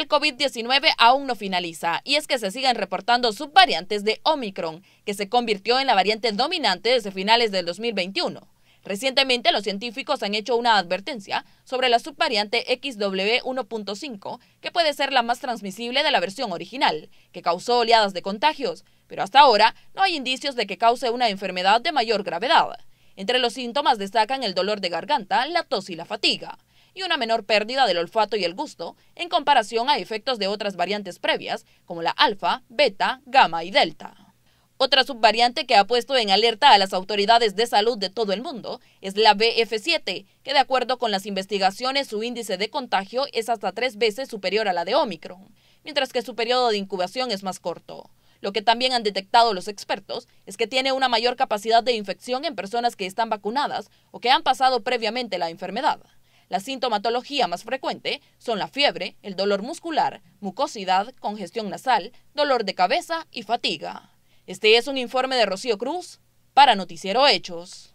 El COVID-19 aún no finaliza y es que se siguen reportando subvariantes de Omicron, que se convirtió en la variante dominante desde finales del 2021. Recientemente los científicos han hecho una advertencia sobre la subvariante XW1.5, que puede ser la más transmisible de la versión original, que causó oleadas de contagios, pero hasta ahora no hay indicios de que cause una enfermedad de mayor gravedad. Entre los síntomas destacan el dolor de garganta, la tos y la fatiga y una menor pérdida del olfato y el gusto en comparación a efectos de otras variantes previas como la alfa, beta, gamma y delta. Otra subvariante que ha puesto en alerta a las autoridades de salud de todo el mundo es la BF7, que de acuerdo con las investigaciones su índice de contagio es hasta tres veces superior a la de Omicron, mientras que su periodo de incubación es más corto. Lo que también han detectado los expertos es que tiene una mayor capacidad de infección en personas que están vacunadas o que han pasado previamente la enfermedad. La sintomatología más frecuente son la fiebre, el dolor muscular, mucosidad, congestión nasal, dolor de cabeza y fatiga. Este es un informe de Rocío Cruz para Noticiero Hechos.